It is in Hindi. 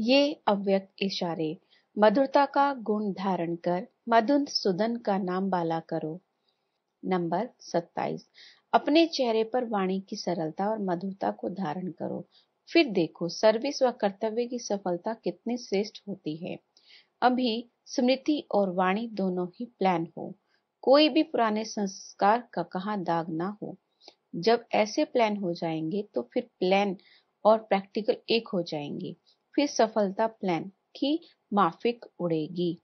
ये अव्यक्त इशारे मधुरता का गुण धारण कर मधुन सुदन का नाम बाला करो नंबर 27 अपने चेहरे पर वाणी की सरलता और मधुरता को धारण करो फिर देखो सर्विस व कर्तव्य की सफलता कितनी श्रेष्ठ होती है अभी स्मृति और वाणी दोनों ही प्लान हो कोई भी पुराने संस्कार का कहा दाग ना हो जब ऐसे प्लान हो जाएंगे तो फिर प्लान और प्रैक्टिकल एक हो जाएंगे फिर सफलता प्लान की माफिक उड़ेगी